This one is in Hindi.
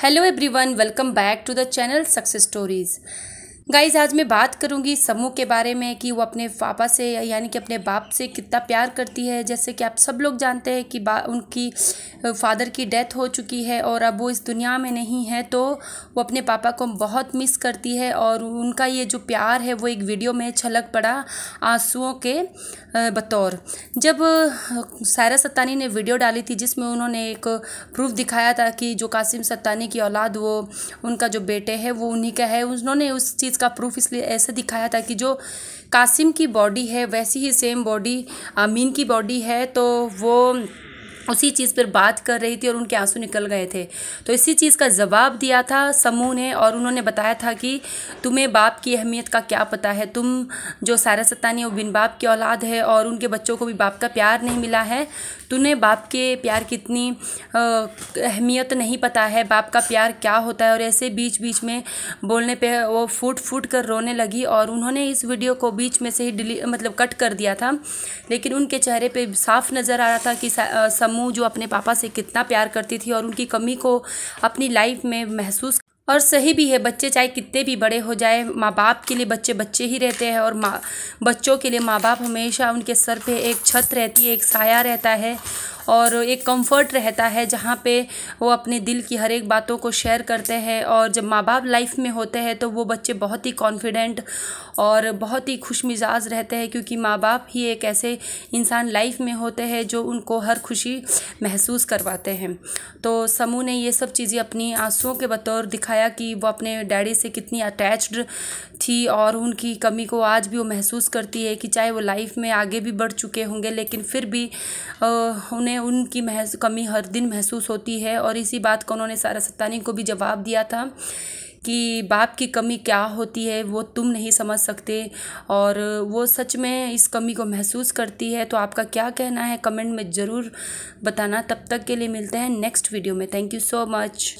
Hello everyone, welcome back to the channel Success Stories. Guys आज मैं बात करूँगी समूह के बारे में कि वो अपने पापा से यानी कि अपने बाप से कितना प्यार करती है जैसे कि आप सब लोग जानते हैं कि बा उनकी फादर की डेथ हो चुकी है और अब वो इस दुनिया में नहीं है तो वो अपने पापा को बहुत मिस करती है और उनका ये जो प्यार है वो एक वीडियो में छलक पड़ा आंसुओं के बतौर जब सायरा सत्तानी ने वीडियो डाली थी जिसमें उन्होंने एक प्रूफ दिखाया था कि जो कासिम सत्तानी की औलाद वो उनका जो बेटे है वो उन्हीं का है उन्होंने उस चीज़ इसका प्रूफ इसलिए ऐसे दिखाया था कि जो कासिम की बॉडी है वैसी ही सेम बॉडी अमीन की बॉडी है तो वो उसी चीज़ पर बात कर रही थी और उनके आंसू निकल गए थे तो इसी चीज़ का जवाब दिया था समूह ने और उन्होंने बताया था कि तुम्हें बाप की अहमियत का क्या पता है तुम जो सारा सत्तानी वो बिन बाप की औलाद है और उनके बच्चों को भी बाप का प्यार नहीं मिला है तुम्हें बाप के प्यार की इतनी अहमियत नहीं पता है बाप का प्यार क्या होता है और ऐसे बीच बीच में बोलने पर वो फूट फूट कर रोने लगी और उन्होंने इस वीडियो को बीच में से ही डिली मतलब कट कर दिया था लेकिन उनके चेहरे पर साफ नज़र आ रहा था कि समूह मामू जो अपने पापा से कितना प्यार करती थी और उनकी कमी को अपनी लाइफ में महसूस और सही भी है बच्चे चाहे कितने भी बड़े हो जाए माँ बाप के लिए बच्चे बच्चे ही रहते हैं और माँ बच्चों के लिए माँ बाप हमेशा उनके सर पे एक छत रहती है एक साया रहता है और एक कंफर्ट रहता है जहाँ पे वो अपने दिल की हर एक बातों को शेयर करते हैं और जब माँ बाप लाइफ में होते हैं तो वो बच्चे बहुत ही कॉन्फिडेंट और बहुत ही खुश मिजाज रहते हैं क्योंकि माँ बाप ही एक ऐसे इंसान लाइफ में होते हैं जो उनको हर खुशी महसूस करवाते हैं तो समूह ने ये सब चीज़ें अपनी आंसुओं के बतौर दिखाया कि वो अपने डैडी से कितनी अटैच्ड थी और उनकी कमी को आज भी वो महसूस करती है कि चाहे वो लाइफ में आगे भी बढ़ चुके होंगे लेकिन फिर भी उन्हें हैं उनकी महस कमी हर दिन महसूस होती है और इसी बात को उन्होंने सारा सत्तानी को भी जवाब दिया था कि बाप की कमी क्या होती है वो तुम नहीं समझ सकते और वो सच में इस कमी को महसूस करती है तो आपका क्या कहना है कमेंट में ज़रूर बताना तब तक के लिए मिलते हैं नेक्स्ट वीडियो में थैंक यू सो मच